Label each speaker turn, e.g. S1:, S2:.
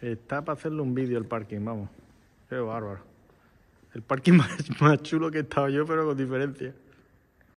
S1: Está para hacerle un vídeo el parking, vamos. Qué bárbaro. El parking más, más chulo que he estado yo, pero con diferencia.